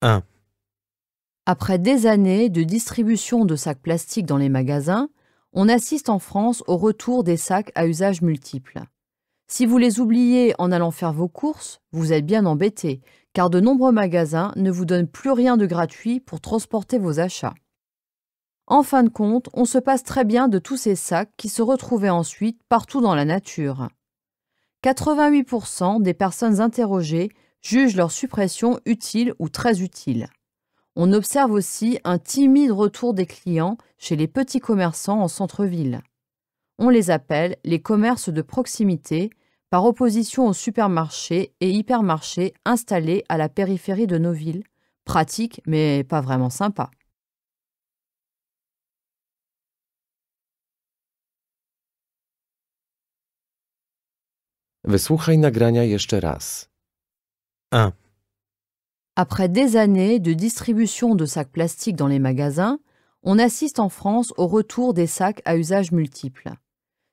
1. Après des années de distribution de sacs plastiques dans les magasins, on assiste en France au retour des sacs à usage multiple. Si vous les oubliez en allant faire vos courses, vous êtes bien embêté, car de nombreux magasins ne vous donnent plus rien de gratuit pour transporter vos achats. En fin de compte, on se passe très bien de tous ces sacs qui se retrouvaient ensuite partout dans la nature. 88% des personnes interrogées jugent leur suppression utile ou très utile. On observe aussi un timide retour des clients chez les petits commerçants en centre-ville. On les appelle les commerces de proximité par opposition aux supermarchés et hypermarchés installés à la périphérie de nos villes, pratique mais pas vraiment sympa. 1. Après des années de distribution de sacs plastiques dans les magasins, on assiste en France au retour des sacs à usage multiple.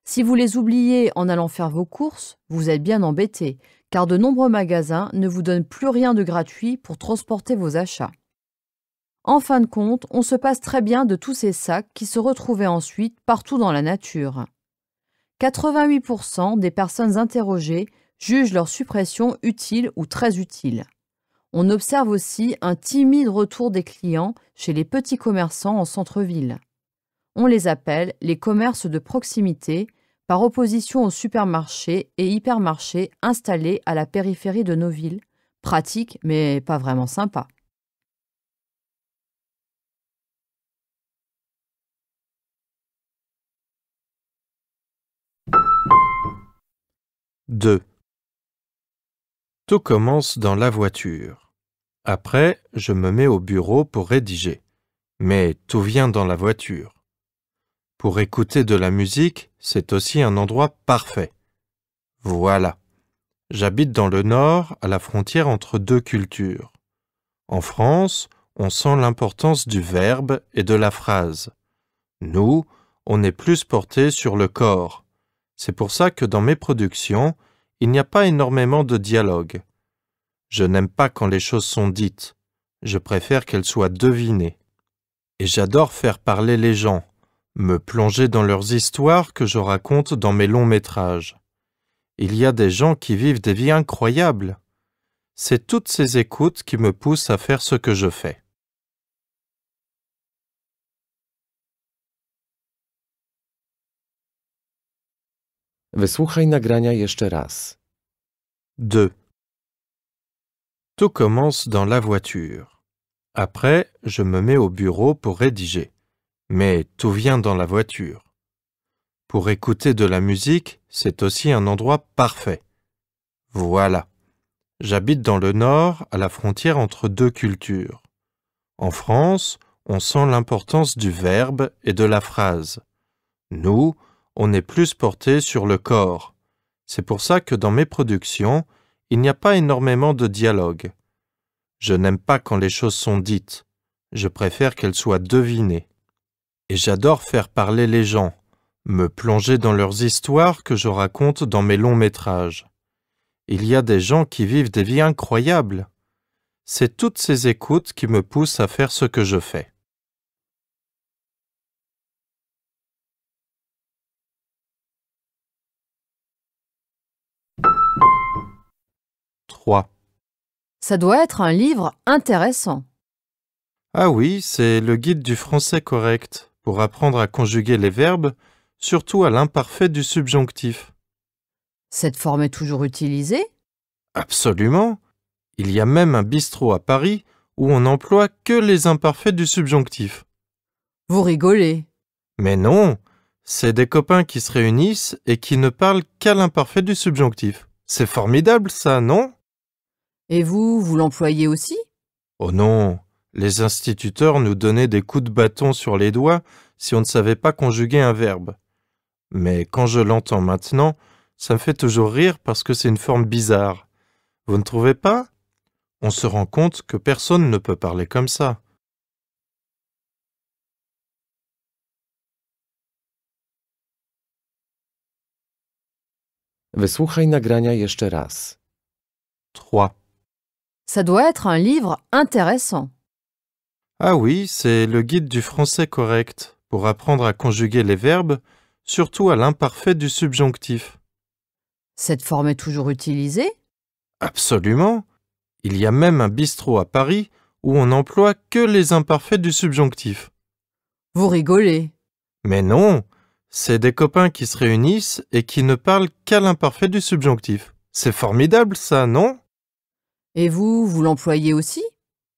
Si vous les oubliez en allant faire vos courses, vous êtes bien embêté, car de nombreux magasins ne vous donnent plus rien de gratuit pour transporter vos achats. En fin de compte, on se passe très bien de tous ces sacs qui se retrouvaient ensuite partout dans la nature. 88% des personnes interrogées jugent leur suppression utile ou très utile. On observe aussi un timide retour des clients chez les petits commerçants en centre-ville. On les appelle les commerces de proximité par opposition aux supermarchés et hypermarchés installés à la périphérie de nos villes, pratique mais pas vraiment sympa. Deux. Tout commence dans la voiture. Après, je me mets au bureau pour rédiger. Mais tout vient dans la voiture. Pour écouter de la musique, c'est aussi un endroit parfait. Voilà. J'habite dans le nord, à la frontière entre deux cultures. En France, on sent l'importance du verbe et de la phrase. Nous, on est plus porté sur le corps. C'est pour ça que dans mes productions, il n'y a pas énormément de dialogue. Je n'aime pas quand les choses sont dites, je préfère qu'elles soient devinées. Et j'adore faire parler les gens, me plonger dans leurs histoires que je raconte dans mes longs métrages. Il y a des gens qui vivent des vies incroyables. C'est toutes ces écoutes qui me poussent à faire ce que je fais. 2. Tout commence dans la voiture. Après, je me mets au bureau pour rédiger. Mais tout vient dans la voiture. Pour écouter de la musique, c'est aussi un endroit parfait. Voilà. J'habite dans le nord, à la frontière entre deux cultures. En France, on sent l'importance du verbe et de la phrase. Nous, on est plus porté sur le corps. C'est pour ça que dans mes productions, il n'y a pas énormément de dialogue. Je n'aime pas quand les choses sont dites, je préfère qu'elles soient devinées. Et j'adore faire parler les gens, me plonger dans leurs histoires que je raconte dans mes longs métrages. Il y a des gens qui vivent des vies incroyables. C'est toutes ces écoutes qui me poussent à faire ce que je fais. Ça doit être un livre intéressant. Ah oui, c'est le guide du français correct pour apprendre à conjuguer les verbes, surtout à l'imparfait du subjonctif. Cette forme est toujours utilisée Absolument. Il y a même un bistrot à Paris où on n'emploie que les imparfaits du subjonctif. Vous rigolez. Mais non, c'est des copains qui se réunissent et qui ne parlent qu'à l'imparfait du subjonctif. C'est formidable ça, non et vous, vous l'employez aussi Oh non Les instituteurs nous donnaient des coups de bâton sur les doigts si on ne savait pas conjuguer un verbe. Mais quand je l'entends maintenant, ça me fait toujours rire parce que c'est une forme bizarre. Vous ne trouvez pas On se rend compte que personne ne peut parler comme ça. Ça doit être un livre intéressant. Ah oui, c'est le guide du français correct pour apprendre à conjuguer les verbes, surtout à l'imparfait du subjonctif. Cette forme est toujours utilisée Absolument. Il y a même un bistrot à Paris où on n'emploie que les imparfaits du subjonctif. Vous rigolez. Mais non, c'est des copains qui se réunissent et qui ne parlent qu'à l'imparfait du subjonctif. C'est formidable ça, non et vous, vous l'employez aussi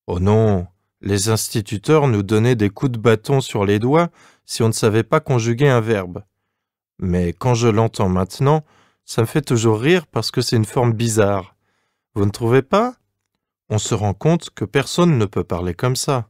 Oh non Les instituteurs nous donnaient des coups de bâton sur les doigts si on ne savait pas conjuguer un verbe. Mais quand je l'entends maintenant, ça me fait toujours rire parce que c'est une forme bizarre. Vous ne trouvez pas On se rend compte que personne ne peut parler comme ça.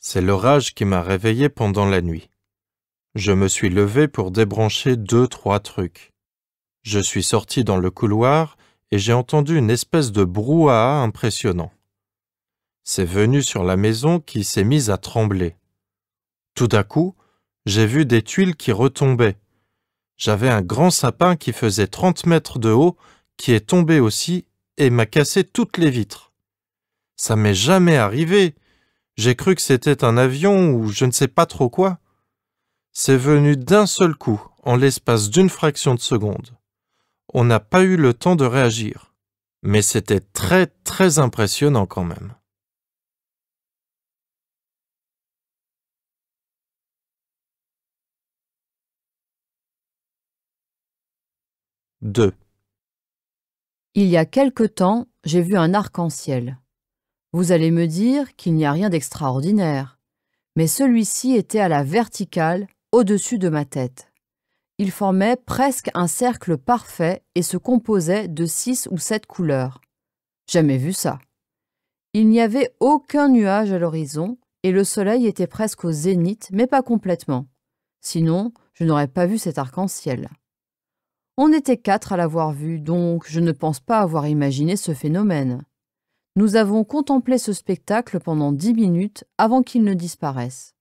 C'est l'orage qui m'a réveillé pendant la nuit. Je me suis levé pour débrancher deux, trois trucs. Je suis sorti dans le couloir et j'ai entendu une espèce de brouhaha impressionnant. C'est venu sur la maison qui s'est mise à trembler. Tout à coup, j'ai vu des tuiles qui retombaient. J'avais un grand sapin qui faisait 30 mètres de haut, qui est tombé aussi et m'a cassé toutes les vitres. Ça m'est jamais arrivé. J'ai cru que c'était un avion ou je ne sais pas trop quoi. C'est venu d'un seul coup, en l'espace d'une fraction de seconde. On n'a pas eu le temps de réagir. Mais c'était très très impressionnant quand même. 2 Il y a quelque temps, j'ai vu un arc-en-ciel. Vous allez me dire qu'il n'y a rien d'extraordinaire, mais celui-ci était à la verticale, au-dessus de ma tête. Il formait presque un cercle parfait et se composait de six ou sept couleurs. Jamais vu ça. Il n'y avait aucun nuage à l'horizon et le soleil était presque au zénith, mais pas complètement. Sinon, je n'aurais pas vu cet arc-en-ciel. On était quatre à l'avoir vu, donc je ne pense pas avoir imaginé ce phénomène. Nous avons contemplé ce spectacle pendant dix minutes avant qu'il ne disparaisse.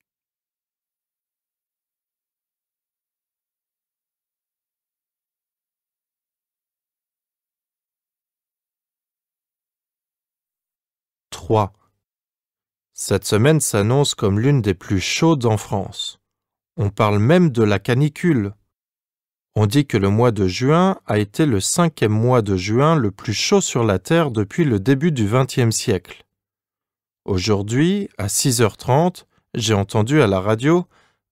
Cette semaine s'annonce comme l'une des plus chaudes en France. On parle même de la canicule. On dit que le mois de juin a été le cinquième mois de juin le plus chaud sur la Terre depuis le début du XXe siècle. Aujourd'hui, à 6h30, j'ai entendu à la radio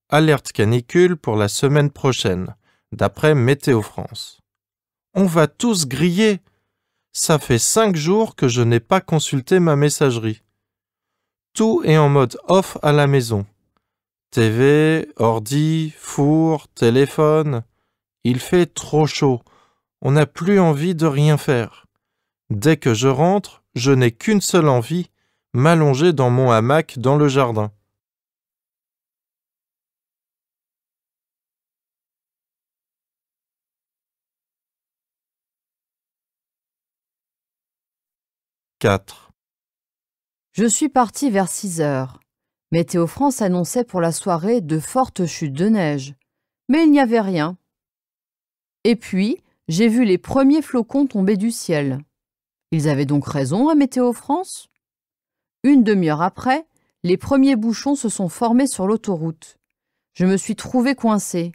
Alerte canicule pour la semaine prochaine, d'après Météo France. On va tous griller Ça fait cinq jours que je n'ai pas consulté ma messagerie. Tout est en mode off à la maison. TV, ordi, four, téléphone. Il fait trop chaud. On n'a plus envie de rien faire. Dès que je rentre, je n'ai qu'une seule envie, m'allonger dans mon hamac dans le jardin. 4. Je suis parti vers 6 heures. Météo France annonçait pour la soirée de fortes chutes de neige. Mais il n'y avait rien. Et puis, j'ai vu les premiers flocons tomber du ciel. Ils avaient donc raison à Météo France Une demi-heure après, les premiers bouchons se sont formés sur l'autoroute. Je me suis trouvé coincé.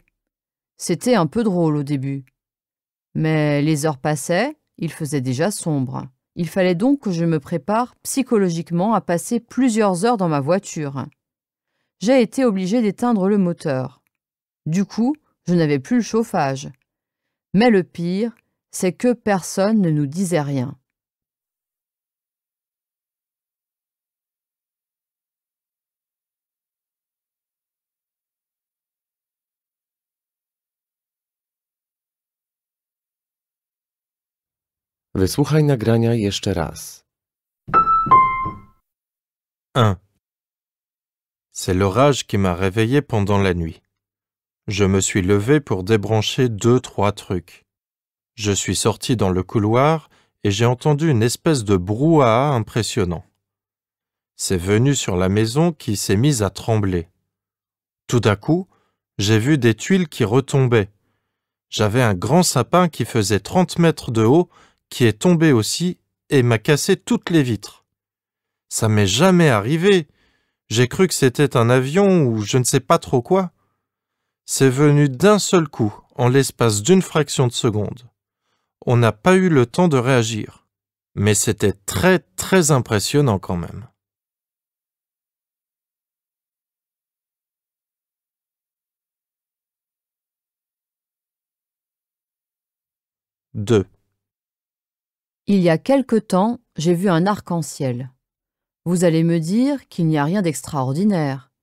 C'était un peu drôle au début. Mais les heures passaient, il faisait déjà sombre. Il fallait donc que je me prépare psychologiquement à passer plusieurs heures dans ma voiture. J'ai été obligé d'éteindre le moteur. Du coup, je n'avais plus le chauffage. Mais le pire, c'est que personne ne nous disait rien. Wysłuchaj nagrania jeszcze raz. 1. C'est l'orage qui m'a réveillé pendant la nuit. Je me suis levé pour débrancher deux, trois trucs. Je suis sorti dans le couloir et j'ai entendu une espèce de brouhaha impressionnant. C'est venu sur la maison qui s'est mise à trembler. Tout à coup, j'ai vu des tuiles qui retombaient. J'avais un grand sapin qui faisait 30 mètres de haut, qui est tombé aussi et m'a cassé toutes les vitres. Ça m'est jamais arrivé. J'ai cru que c'était un avion ou je ne sais pas trop quoi. C'est venu d'un seul coup, en l'espace d'une fraction de seconde. On n'a pas eu le temps de réagir. Mais c'était très très impressionnant quand même. 2. Il y a quelque temps, j'ai vu un arc-en-ciel. Vous allez me dire qu'il n'y a rien d'extraordinaire,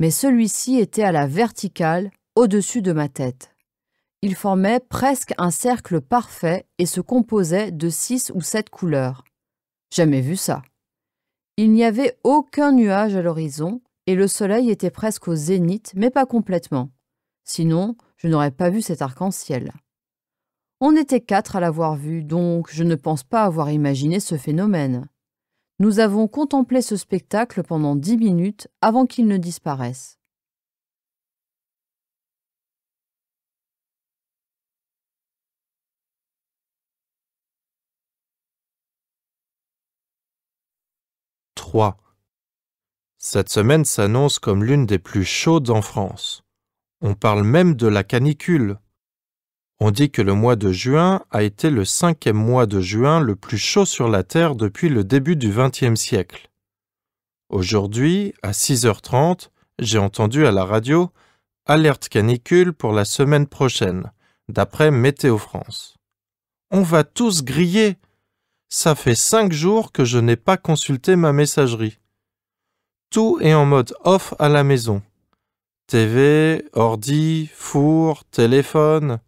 mais celui-ci était à la verticale au-dessus de ma tête. Il formait presque un cercle parfait et se composait de six ou sept couleurs. Jamais vu ça. Il n'y avait aucun nuage à l'horizon et le soleil était presque au zénith, mais pas complètement. Sinon, je n'aurais pas vu cet arc-en-ciel. On était quatre à l'avoir vu, donc je ne pense pas avoir imaginé ce phénomène. Nous avons contemplé ce spectacle pendant dix minutes avant qu'il ne disparaisse. Cette semaine s'annonce comme l'une des plus chaudes en France. On parle même de la canicule. On dit que le mois de juin a été le cinquième mois de juin le plus chaud sur la Terre depuis le début du XXe siècle. Aujourd'hui, à 6h30, j'ai entendu à la radio Alerte canicule pour la semaine prochaine, d'après Météo France. On va tous griller ça fait cinq jours que je n'ai pas consulté ma messagerie. Tout est en mode off à la maison. TV, ordi, four, téléphone.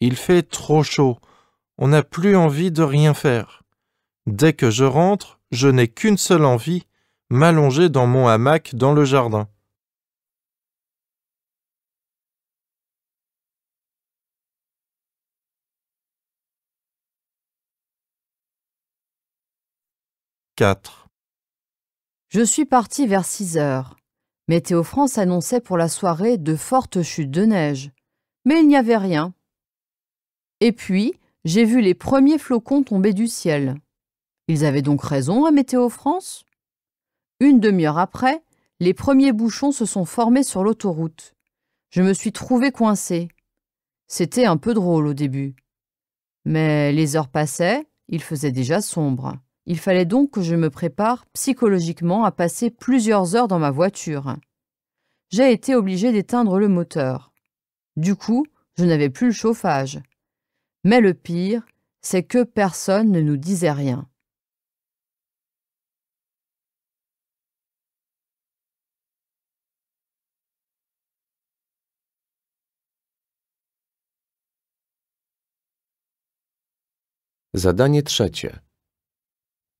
Il fait trop chaud. On n'a plus envie de rien faire. Dès que je rentre, je n'ai qu'une seule envie, m'allonger dans mon hamac dans le jardin. Je suis parti vers 6 heures. Météo France annonçait pour la soirée de fortes chutes de neige. Mais il n'y avait rien. Et puis, j'ai vu les premiers flocons tomber du ciel. Ils avaient donc raison à Météo France Une demi-heure après, les premiers bouchons se sont formés sur l'autoroute. Je me suis trouvé coincé. C'était un peu drôle au début. Mais les heures passaient, il faisait déjà sombre. Il fallait donc que je me prépare psychologiquement à passer plusieurs heures dans ma voiture. J'ai été obligé d'éteindre le moteur. Du coup, je n'avais plus le chauffage. Mais le pire, c'est que personne ne nous disait rien. Zadanie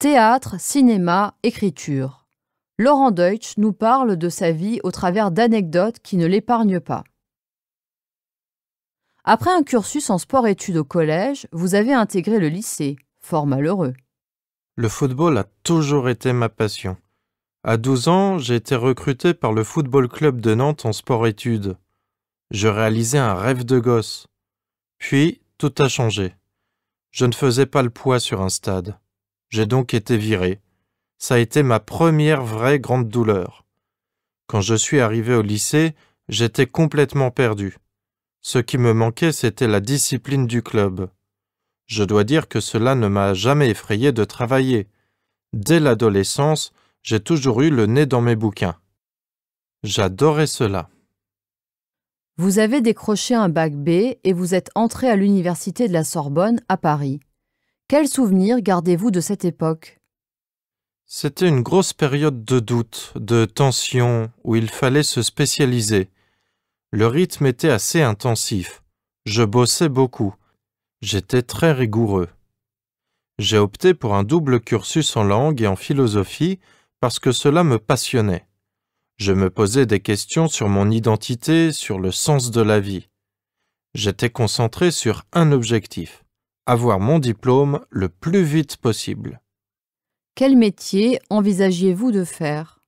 Théâtre, cinéma, écriture. Laurent Deutsch nous parle de sa vie au travers d'anecdotes qui ne l'épargnent pas. Après un cursus en sport-études au collège, vous avez intégré le lycée, fort malheureux. Le football a toujours été ma passion. À 12 ans, j'ai été recruté par le Football Club de Nantes en sport-études. Je réalisais un rêve de gosse. Puis, tout a changé. Je ne faisais pas le poids sur un stade. J'ai donc été viré. Ça a été ma première vraie grande douleur. Quand je suis arrivé au lycée, j'étais complètement perdu. Ce qui me manquait, c'était la discipline du club. Je dois dire que cela ne m'a jamais effrayé de travailler. Dès l'adolescence, j'ai toujours eu le nez dans mes bouquins. J'adorais cela. Vous avez décroché un bac B et vous êtes entré à l'université de la Sorbonne à Paris. Quels souvenirs gardez-vous de cette époque C'était une grosse période de doute, de tension, où il fallait se spécialiser. Le rythme était assez intensif. Je bossais beaucoup. J'étais très rigoureux. J'ai opté pour un double cursus en langue et en philosophie parce que cela me passionnait. Je me posais des questions sur mon identité, sur le sens de la vie. J'étais concentré sur un objectif avoir mon diplôme le plus vite possible. Quel métier envisagiez-vous de faire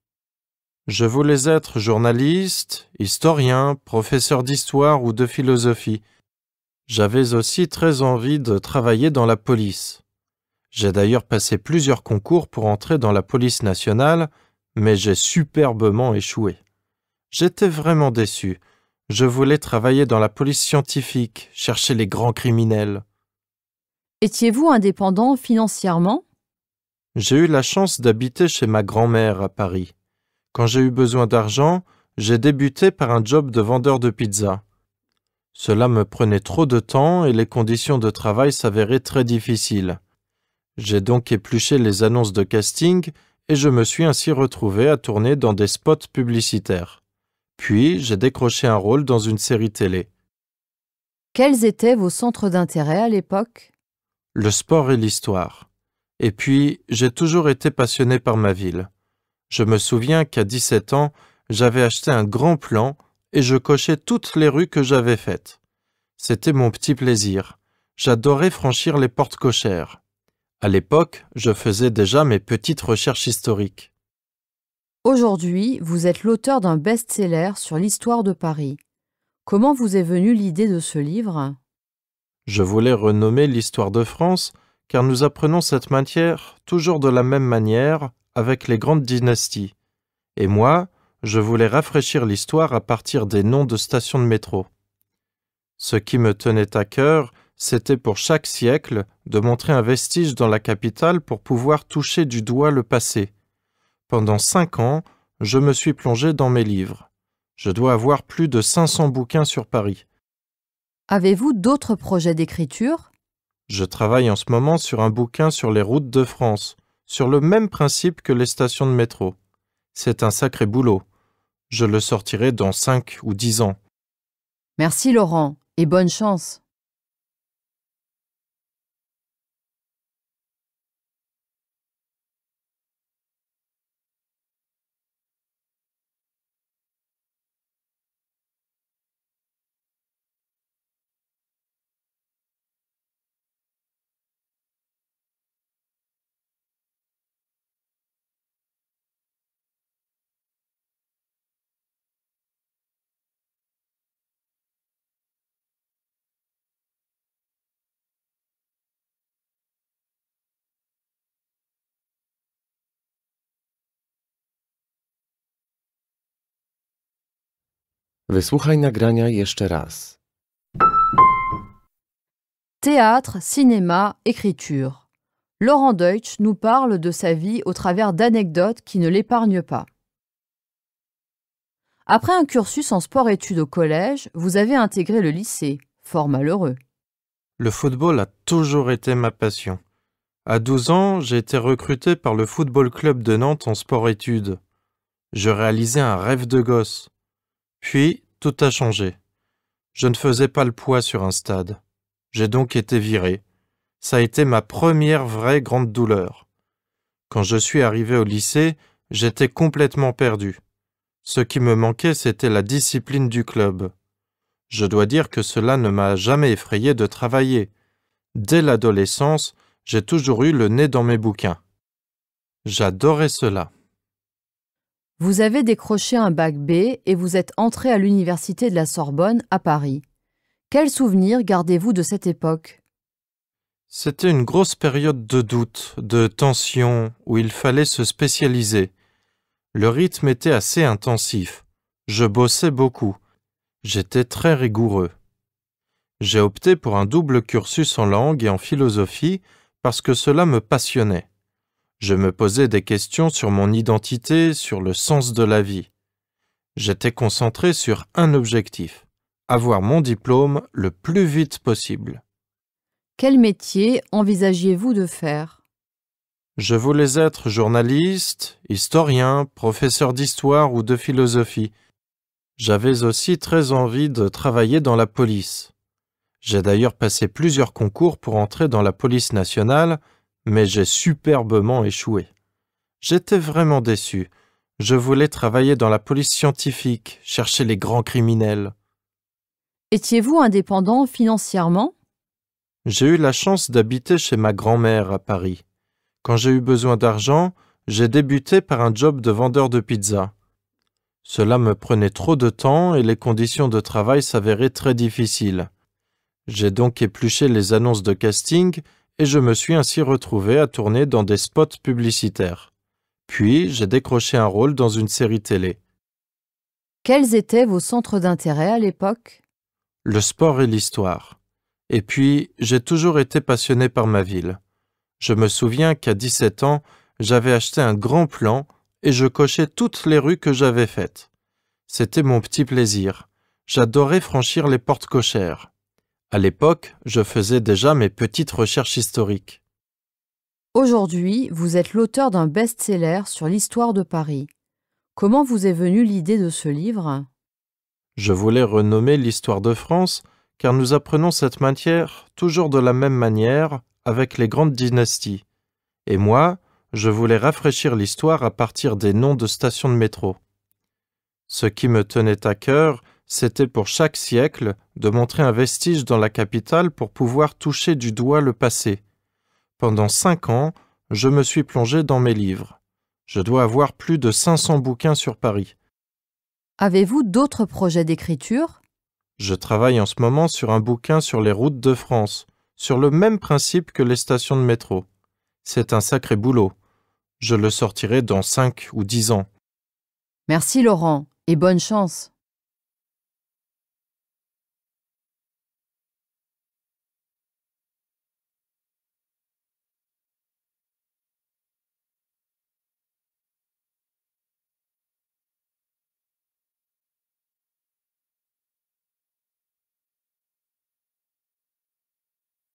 Je voulais être journaliste, historien, professeur d'histoire ou de philosophie. J'avais aussi très envie de travailler dans la police. J'ai d'ailleurs passé plusieurs concours pour entrer dans la police nationale, mais j'ai superbement échoué. J'étais vraiment déçu. Je voulais travailler dans la police scientifique, chercher les grands criminels. Étiez-vous indépendant financièrement J'ai eu la chance d'habiter chez ma grand-mère à Paris. Quand j'ai eu besoin d'argent, j'ai débuté par un job de vendeur de pizza. Cela me prenait trop de temps et les conditions de travail s'avéraient très difficiles. J'ai donc épluché les annonces de casting et je me suis ainsi retrouvé à tourner dans des spots publicitaires. Puis j'ai décroché un rôle dans une série télé. Quels étaient vos centres d'intérêt à l'époque le sport et l'histoire. Et puis, j'ai toujours été passionné par ma ville. Je me souviens qu'à 17 ans, j'avais acheté un grand plan et je cochais toutes les rues que j'avais faites. C'était mon petit plaisir. J'adorais franchir les portes cochères. À l'époque, je faisais déjà mes petites recherches historiques. Aujourd'hui, vous êtes l'auteur d'un best-seller sur l'histoire de Paris. Comment vous est venue l'idée de ce livre je voulais renommer l'histoire de France, car nous apprenons cette matière toujours de la même manière avec les grandes dynasties. Et moi, je voulais rafraîchir l'histoire à partir des noms de stations de métro. Ce qui me tenait à cœur, c'était pour chaque siècle de montrer un vestige dans la capitale pour pouvoir toucher du doigt le passé. Pendant cinq ans, je me suis plongé dans mes livres. Je dois avoir plus de 500 bouquins sur Paris. Avez-vous d'autres projets d'écriture Je travaille en ce moment sur un bouquin sur les routes de France, sur le même principe que les stations de métro. C'est un sacré boulot. Je le sortirai dans 5 ou 10 ans. Merci Laurent et bonne chance. Théâtre, cinéma, écriture. Laurent Deutsch nous parle de sa vie au travers d'anecdotes qui ne l'épargnent pas. Après un cursus en sport-études au collège, vous avez intégré le lycée, fort malheureux. Le football a toujours été ma passion. À 12 ans, j'ai été recruté par le Football Club de Nantes en sport-études. Je réalisais un rêve de gosse. Puis, tout a changé. Je ne faisais pas le poids sur un stade. J'ai donc été viré. Ça a été ma première vraie grande douleur. Quand je suis arrivé au lycée, j'étais complètement perdu. Ce qui me manquait, c'était la discipline du club. Je dois dire que cela ne m'a jamais effrayé de travailler. Dès l'adolescence, j'ai toujours eu le nez dans mes bouquins. J'adorais cela. Vous avez décroché un bac B et vous êtes entré à l'université de la Sorbonne à Paris. Quels souvenirs gardez-vous de cette époque C'était une grosse période de doute, de tension, où il fallait se spécialiser. Le rythme était assez intensif. Je bossais beaucoup. J'étais très rigoureux. J'ai opté pour un double cursus en langue et en philosophie parce que cela me passionnait. Je me posais des questions sur mon identité, sur le sens de la vie. J'étais concentré sur un objectif, avoir mon diplôme le plus vite possible. Quel métier envisagiez-vous de faire Je voulais être journaliste, historien, professeur d'histoire ou de philosophie. J'avais aussi très envie de travailler dans la police. J'ai d'ailleurs passé plusieurs concours pour entrer dans la police nationale, mais j'ai superbement échoué. J'étais vraiment déçu. Je voulais travailler dans la police scientifique, chercher les grands criminels. Étiez-vous indépendant financièrement J'ai eu la chance d'habiter chez ma grand-mère à Paris. Quand j'ai eu besoin d'argent, j'ai débuté par un job de vendeur de pizza. Cela me prenait trop de temps et les conditions de travail s'avéraient très difficiles. J'ai donc épluché les annonces de casting et je me suis ainsi retrouvé à tourner dans des spots publicitaires. Puis j'ai décroché un rôle dans une série télé. Quels étaient vos centres d'intérêt à l'époque Le sport et l'histoire. Et puis, j'ai toujours été passionné par ma ville. Je me souviens qu'à 17 ans, j'avais acheté un grand plan et je cochais toutes les rues que j'avais faites. C'était mon petit plaisir. J'adorais franchir les portes cochères. À l'époque, je faisais déjà mes petites recherches historiques. Aujourd'hui, vous êtes l'auteur d'un best-seller sur l'histoire de Paris. Comment vous est venue l'idée de ce livre Je voulais renommer l'histoire de France car nous apprenons cette matière toujours de la même manière avec les grandes dynasties. Et moi, je voulais rafraîchir l'histoire à partir des noms de stations de métro. Ce qui me tenait à cœur, c'était pour chaque siècle de montrer un vestige dans la capitale pour pouvoir toucher du doigt le passé. Pendant cinq ans, je me suis plongé dans mes livres. Je dois avoir plus de 500 bouquins sur Paris. Avez-vous d'autres projets d'écriture Je travaille en ce moment sur un bouquin sur les routes de France, sur le même principe que les stations de métro. C'est un sacré boulot. Je le sortirai dans cinq ou dix ans. Merci Laurent, et bonne chance.